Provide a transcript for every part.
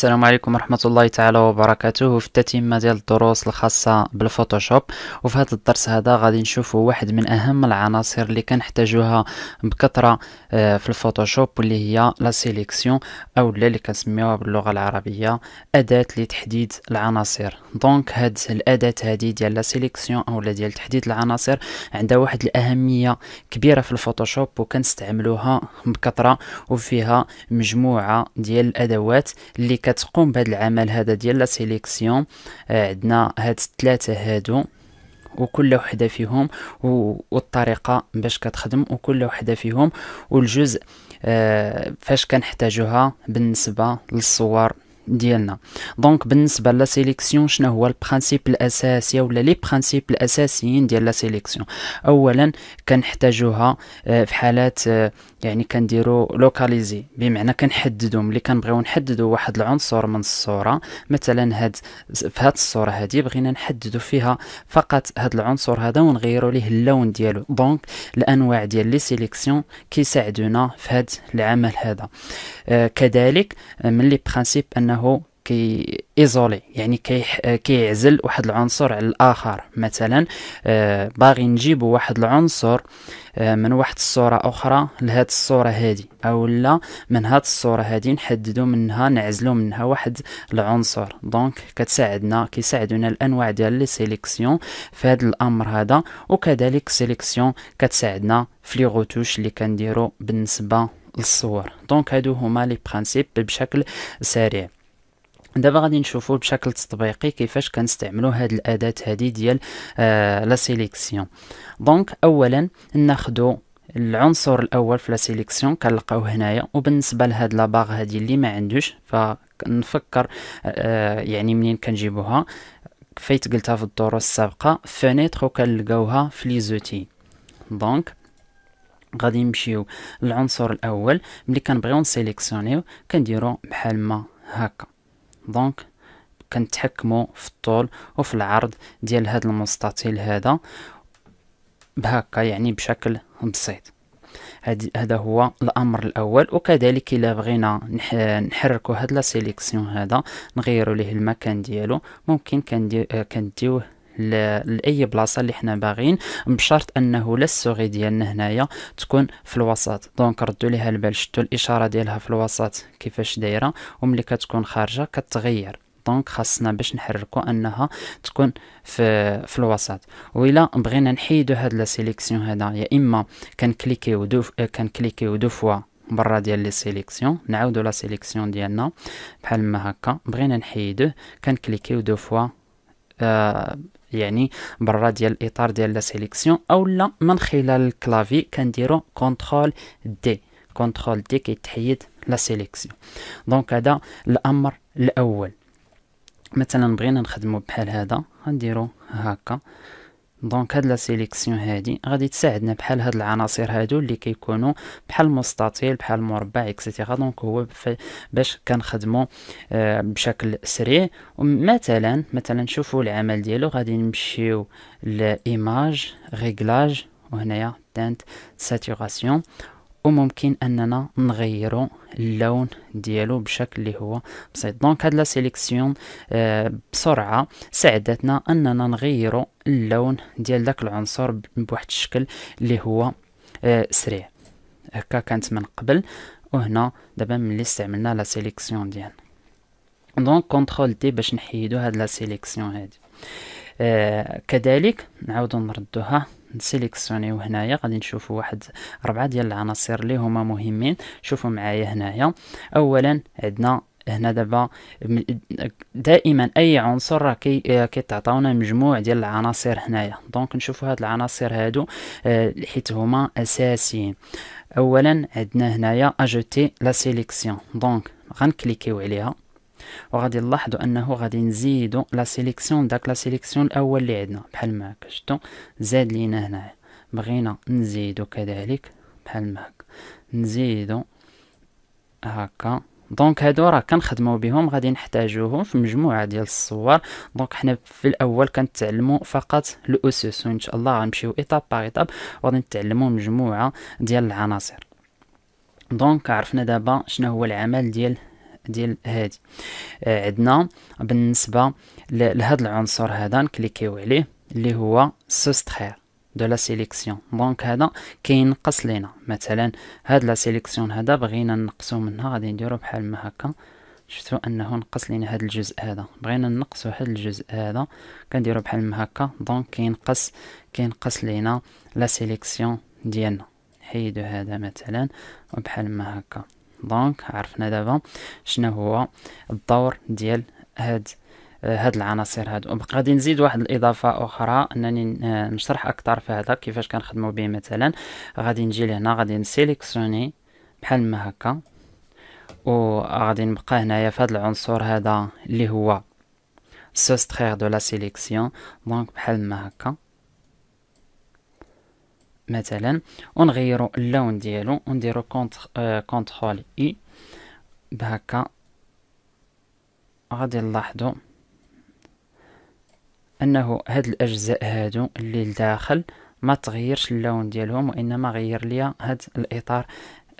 السلام عليكم ورحمة الله تعالى وبركاته في التتمة ديال الدروس الخاصة بالفوتوشوب وفي هذا الدرس هذا غادي نشوفوا واحد من أهم العناصر اللي كنحتاجوها بكثرة آه، في الفوتوشوب واللي هي لا سيليكسيون أو اللي كنسميوها باللغة العربية أداة لتحديد العناصر دونك هاد الأداة هادي ديال لا سيليكسيون أو ديال تحديد العناصر عندها واحد الأهمية كبيرة في الفوتوشوب وكنستعملوها بكثرة وفيها مجموعة ديال الأدوات اللي كتقوم بهذا العمل هذا ديال لا سيليكسيون آه، عندنا هاد الثلاثه هادو وكل وحده فيهم والطريقه باش كتخدم وكل وحده فيهم والجزء آه، فاش كنحتاجوها بالنسبه للصور ديالنا دونك بالنسبه لا سيليكسيون شنو هو البرانسيب الاساسي ولا لي برانسيب الاساسيين ديال لا سيليكسيون اولا كنحتاجوها آه، في حالات آه، يعني كنديرو لوكاليزي بمعنى كنحددو ملي كنبغيو نحددو واحد العنصر من الصوره مثلا هاد في هاد الصوره هادي بغينا نحددو فيها فقط هاد العنصر هذا ونغيرو ليه اللون ديالو دونك الانواع ديال لي سيليكسيون كيساعدونا في هاد العمل هذا آه، كذلك من لي برانسيب ان انه كي ايزولي يعني كي كيعزل واحد العنصر على الاخر مثلا آه باغي نجيبو واحد العنصر آه من واحد الصوره اخرى لهاد الصوره هادي او لا من هاد الصوره هادي نحددو منها نعزلو منها واحد العنصر دونك كتساعدنا كيساعدونا الانواع ديال لي سيليكسيون في هاد الامر هذا وكذلك سيليكسيون كتساعدنا في لي غوتوش اللي كنديرو بالنسبه للصور دونك هادو هما لي برينسيپ بشكل سريع دابا غادي نشوفوا بشكل تطبيقي كيفاش كنستعملوا هاد الاداه هادي ديال آه، لا سيليكسيون دونك اولا ناخذوا العنصر الاول في لا سيليكسيون كنلقاوه هنايا وبالنسبه لهاد لا باغ هادي اللي ما عندوش فنفكر آه، يعني منين كنجيبوها فايت قلتها في الدروس السابقه فينيتر وكنلقاوها في لي زوتي دونك غادي نمشيو للعنصر الاول ملي كنبغيو نسيليكسيونيو كنديرو بحال ما هكا دونك كنتحكموا في الطول وفي العرض ديال هذا المستطيل هذا بهكا يعني بشكل بسيط هذا هو الامر الاول وكذلك الا بغينا نحركوا هاد لا سيليكسيون هذا نغيروا ليه المكان ديالو ممكن آه، كنديوه لاي بلاصه اللي حنا باغيين بشرط انه لا السوغي ديالنا هنايا تكون في الوسط دونك ردوا ليها البال شتو الاشاره ديالها في الوسط كيفاش دايره وملي كتكون خارجه كتغير دونك خاصنا باش نحركو انها تكون في في الوسط و الا بغينا نحيدو هاد لا سيليكسيون هذا يا اما كنكليكيو دو كنكليكيو دو فوا برا ديال لي سيليكسيون نعاودو لا سيليكسيون ديالنا بحال ما هكا بغينا نحيدوه كنكليكيو دو فوا آه يعني برا ديال الاطار ديال لا سيليكسيون اولا من خلال الكلافي كنديرو كونترول دي كونترول دي كيتحيد لا سيليكسيون دونك هذا الامر الاول مثلا بغينا نخدمو بحال هذا غنديرو هكا دونك هاد لا سيليكسيون هادي غادي تساعدنا بحال هاد العناصر هادو اللي كيكونوا بحال المستطيل بحال المربع اكسيتيرا دونك هو باش كنخدمو آه، بشكل سريع ومثلا مثلا شوفوا العمل ديالو غادي نمشيو لايماج ريغلاج وهنايا تانت ساتوراسيون وممكن اننا نغيرو اللون ديالو بشكل اللي هو بسيط دونك هاد لا سيليكسيون آه، بسرعه ساعدتنا اننا نغيرو اللون ديال داك العنصر بواحد الشكل اللي هو آه، سريع هكا كانت من قبل وهنا دابا ملي استعملنا لا سيليكسيون ديالنا دونك كونترول دي باش نحيدو هاد لا سيليكسيون هادي آه، كذلك نعاودو نردوها نسيليكسيونيو هنايا غادي نشوفوا واحد ربعه ديال العناصر اللي هما مهمين شوفوا معايا هنايا اولا عندنا هنا دابا دائما اي عنصر راه كي آه، كيتعطاونا مجموع ديال العناصر هنايا دونك نشوفوا هاد العناصر هادو آه، حيت هما اساسيين اولا عندنا هنايا اجوتي لا سيليكسيون دونك غنكليكيو عليها وغادي نلاحظوا انه غادي نزيدوا لا سيليكسيون داك لا سيليكسيون الاول اللي عندنا بحال ما هكا شفتوا زاد لينا هنا بغينا نزيدوا كذلك بحال ما هكا نزيدوا هكا دونك هادو راه كنخدمو بهم غادي نحتاجوهم في مجموعه ديال الصور دونك حنا في الاول كنتعلمو فقط الاسس وان شاء الله غنمشيو ايطاب باغ ايطاب وغادي نتعلمو مجموعه ديال العناصر دونك عرفنا دابا شنو هو العمل ديال ديال هادي آه عندنا بالنسبه لهذا العنصر هذا نكليكيو عليه اللي هو سوستخير دو لا سيليكسيون دونك هذا كينقص لينا مثلا هاد لا سيليكسيون هذا بغينا نقصو منها غادي نديرو بحال ما هكا شفتو انه نقص لينا هاد الجزء هذا بغينا نقصو هاد الجزء هذا كنديرو بحال ما هكا دونك كينقص كينقص لينا لا سيليكسيون ديالنا نحيدو هذا مثلا وبحال ما هكا دونك عرفنا دابا شنو هو الدور ديال هاد هاد العناصر هادو غادي نزيد واحد الاضافه اخرى انني نشرح اكثر في هذا كيفاش كنخدموا به مثلا غادي نجي لهنا غادي نسيليكسيوني بحال ما هكا وغادي نبقى هنايا في هذا العنصر هذا اللي هو سوستخير دو لا سيليكسيون دونك بحال ما هكا مثلا ونغيرو اللون ديالو ونديرو كونترول اي آه، e. بهكا غادي نلاحظو انه هاد الاجزاء هادو اللي لداخل ما تغيرش اللون ديالهم وانما غير ليا هاد الاطار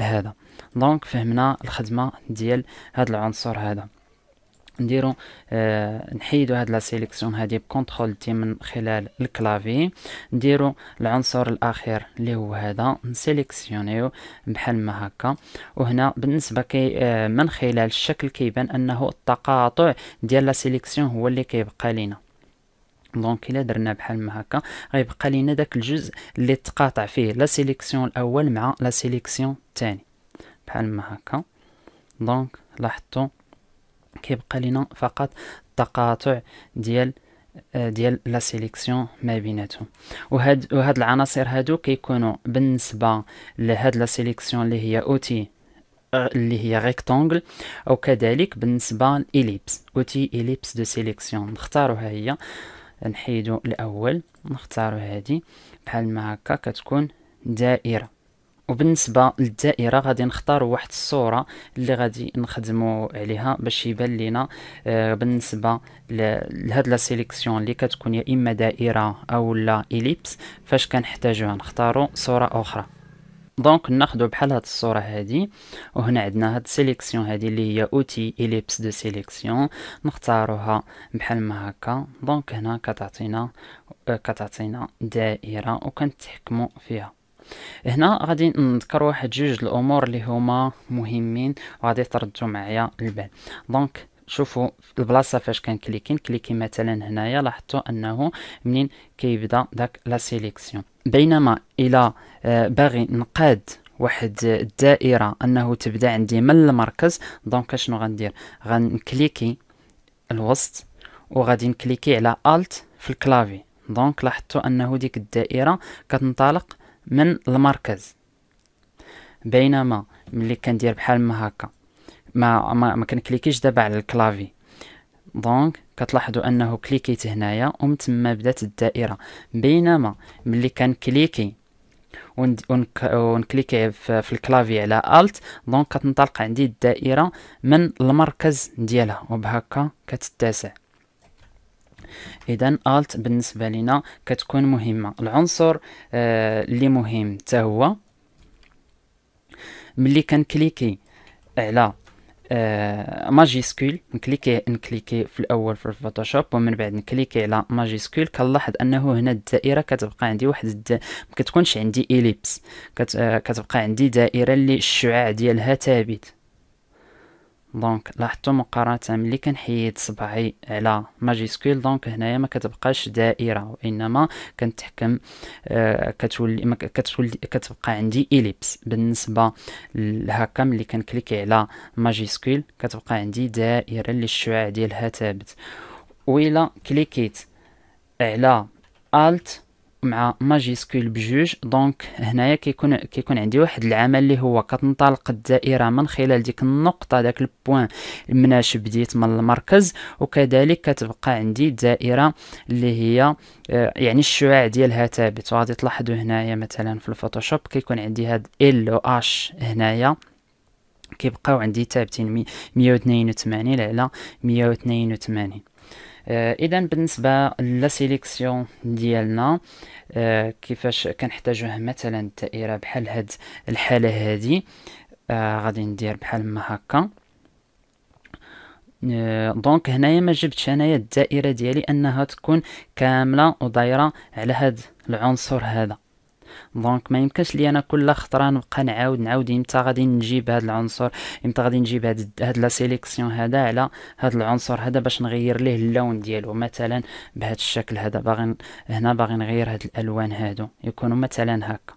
هذا دونك فهمنا الخدمه ديال هاد العنصر هذا نديرو آه نحيدو هاد لا سيليكسيون هادي بكونترول تي من خلال الكلافي نديرو العنصر الاخير اللي هو هذا نسيليكسيونيو بحال ما هكا وهنا بالنسبه كي آه من خلال الشكل كيبان انه التقاطع ديال لا سيليكسيون هو اللي كيبقى لينا دونك الا درنا بحال ما هكا غيبقى لينا داك الجزء اللي تقاطع فيه لا سيليكسيون الاول مع لا سيليكسيون الثاني بحال ما هكا دونك لاحظتوا كيبقى لنا فقط التقاطع ديال آه، ديال لا سيليكسيون ما بيناتهم وهاد وهاد العناصر هادو كيكونوا بالنسبه لهاد لا سيليكسيون اللي هي اوتي آه، اللي هي ريكتانغل او كذلك بالنسبه للاليبس اوتي اليبس دو سيليكسيون نختاروها هي نحيدو الاول نختارو هادي بحال ما هكا كتكون دائره وبالنسبه للدائره غادي نختار واحد الصوره اللي غادي نخدمو عليها باش يبان لينا آه بالنسبه لهاد لا سيليكسيون اللي كتكون يا اما دائره او لا اليبس فاش كنحتاجوها نختارو صوره اخرى دونك ناخذ بحال هاد الصوره هادي وهنا عندنا هاد سيليكسيون هادي اللي هي اوتي اليبس دو سيليكسيون نختاروها بحال ما هكا دونك هنا كتعطينا آه، كتعطينا دائره وكنتحكموا فيها هنا غادي نذكر واحد جوج الامور اللي هما مهمين وغادي تردوا معايا البال دونك شوفوا البلاصه فاش كليكين نكليكي مثلا هنايا لاحظتوا انه منين كيبدا داك لا سيليكسيون بينما الى آه، باغي نقاد واحد الدائره انه تبدا عندي من المركز دونك شنو غندير غنكليكي الوسط وغادي نكليكي على الت في الكلافي دونك لاحظتوا انه ديك الدائره كتنطلق من المركز بينما ملي كندير بحال ما هكا ما ما, ما كنكليكيش دابا على الكلافي دونك كتلاحظوا انه كليكيت هنايا ومن تما بدات الدائره بينما ملي كنكليكي ونكليكي في الكلافي على الت دونك كتنطلق عندي الدائره من المركز ديالها وبهكا كتتسع اذا الت بالنسبه لنا كتكون مهمه العنصر آه مهم حتى هو ملي كنكليكي على آه ماجيسكول نكليكي نكليكي في الاول في الفوتوشوب ومن بعد نكليكي على ماجيسكول كنلاحظ انه هنا الدائره كتبقى عندي واحد الد... ما كتكونش عندي اليبس كت... آه كتبقى عندي دائره اللي الشعاع ديالها ثابت دونك لاحظتوا مقارنه ملي كنحيد صبعي على ماجيسكول دونك هنايا ما كتبقاش دائره وانما كنتحكم آه كتولي كتولي كتبقى عندي اليبس بالنسبه لهكا ملي كنكليكي على ماجيسكول كتبقى عندي دائره اللي الشعاع ديالها ثابت و الى كليكيت على الت مع ماجيسكول بجوج دونك هنايا كيكون كيكون عندي واحد العمل اللي هو كتنطلق الدائره من خلال ديك النقطه داك البوان مناش بديت من المركز وكذلك كتبقى عندي دائره اللي هي آه، يعني الشعاع ديالها ثابت وغادي تلاحظوا هنايا مثلا في الفوتوشوب كيكون عندي هاد ال و اش هنايا كيبقاو عندي ثابتين 182 على 182 آه، اذا بالنسبه للسيليكسيون ديالنا آه، كيفاش كنحتاجوه مثلا دائره بحال هاد الحاله هادي آه، غادي ندير بحال ما هكا دونك هنايا ما جبتش انايا الدائره ديالي انها تكون كامله ودايره على هاد العنصر هذا دونك ما يمكنش لي انا كل خطره نبقى نعاود نعاود امتى غادي نجيب هذا العنصر امتى غادي نجيب هاد هاد لا سيليكسيون هذا على هاد العنصر هذا باش نغير ليه اللون ديالو مثلا بهذا الشكل هذا باغي هنا باغي نغير هاد الالوان هادو يكونوا مثلا هكا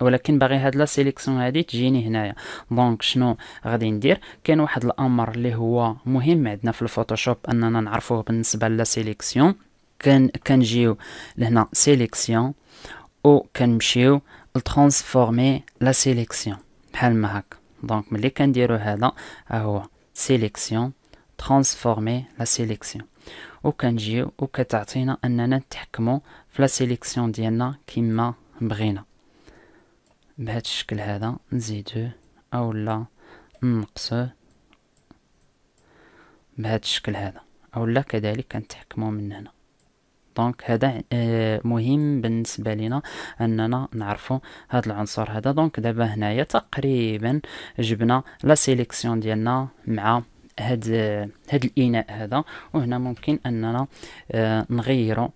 ولكن باغي هاد لا سيليكسيون هادي تجيني هنايا دونك شنو غادي ندير كاين واحد الامر اللي هو مهم عندنا في الفوتوشوب اننا نعرفوه بالنسبه لا سيليكسيون كان كنجيو لهنا سيليكسيون au kanmshiw le transformer la sélection donc les kandiru hada sélection transformer la sélection au kanjiw au katatina annana tahkmo la sélection diana kima brina bhat shkel hada nzidu aw la nqsu بهذا الشكل هذا او لا كذلك كنتحكموا من هنا دونك هذا آه، مهم بالنسبه لنا اننا نعرفوا هذا العنصر هذا دونك دابا هنايا تقريبا جبنا لا سيليكسيون ديالنا مع هاد هاد الاناء هذا وهنا ممكن اننا آه، نغيروا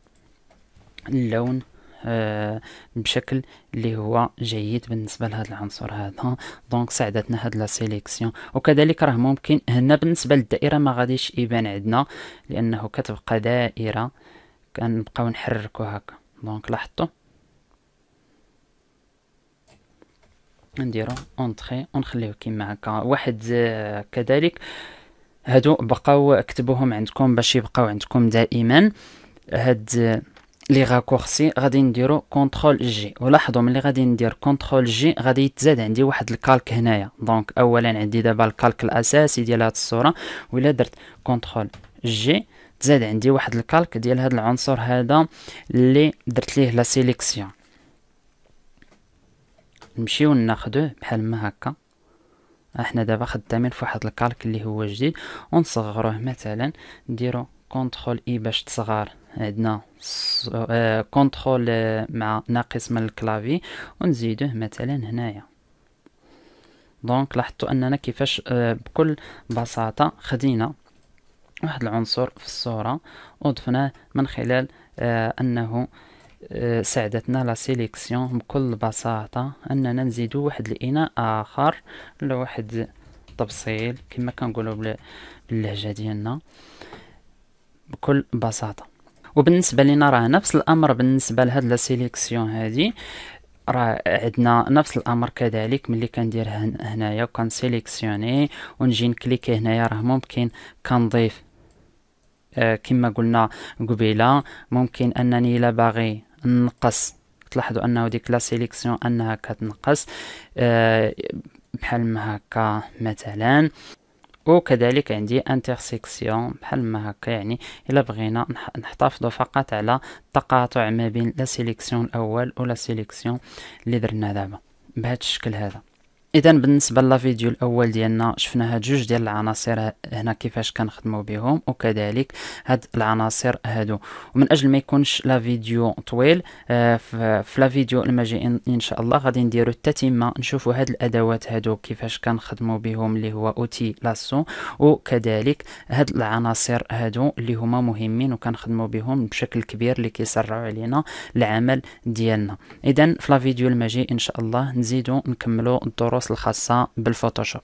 اللون آه، بشكل اللي هو جيد بالنسبه لهذا العنصر هذا دونك ساعدتنا هاد لا سيليكسيون وكذلك راه ممكن هنا بالنسبه للدائره ما غاديش يبان عندنا لانه كتبقى دائره كنبقاو نحركو هكا دونك لاحظتو نديرو و نخليو كيما هكا واحد كذلك هادو بقاو كتبوهم عندكم باش يبقاو عندكم دائما هاد لي راكورسي غادي نديرو كونترول جي ولاحظوا ملي غادي ندير كونترول جي غادي يتزاد عندي واحد الكالك هنايا دونك اولا عندي دابا الكالك الاساسي ديال هاد الصوره ولا درت كونترول جي تزاد عندي واحد الكالك ديال هذا العنصر هذا اللي درت ليه لا سيليكسيون نمشيو ناخذوه بحال ما هكا احنا اه، دابا خدامين في واحد الكالك اللي هو جديد ونصغروه مثلا نديرو كونترول اي باش تصغر عندنا اه، كونترول اه، مع ناقص من الكلافي ونزيدوه مثلا هنايا دونك لاحظتوا اننا كيفاش بكل بساطه خدينا واحد العنصر في الصورة وضفناه من خلال آه أنه آه ساعدتنا لا سيليكسيون بكل بساطة أننا نزيدو واحد الإناء آخر لواحد التبصيل كما كنقولو باللهجة ديالنا بكل بساطة وبالنسبة لنا راه نفس الأمر بالنسبة لهاد لا سيليكسيون هادي راه عندنا نفس الامر كذلك ملي كندير هنايا وكنسيليكسيوني ونجي نكليكي هنايا راه ممكن كنضيف آه، كما قلنا قبيله ممكن انني لا باغي نقص تلاحظوا انه ديك لا سيليكسيون انها كتنقص آه، بحال ما هكا مثلا وكذلك عندي انترسيكسيون بحال ما هكا يعني الا بغينا نحتفظوا فقط على التقاطع ما بين لا سيليكسيون الاول ولا سيليكسيون اللي درنا دابا بهذا الشكل هذا اذا بالنسبه للفيديو الاول ديالنا شفنا هاد جوج ديال العناصر هنا كيفاش كنخدمو بهم وكذلك هاد العناصر هادو ومن اجل ما يكونش لا فيديو طويل آه، في لا فيديو المجيء ان شاء الله غادي نديرو التتمه نشوفو هاد الادوات هادو كيفاش كنخدمو بهم اللي هو اوتي لاسو وكذلك هاد العناصر هادو اللي هما مهمين وكنخدموا بهم بشكل كبير اللي كيسرعوا علينا العمل ديالنا اذا في لا فيديو المجيء ان شاء الله نزيدو نكملو الدروس الخاصة بالفوتوشوب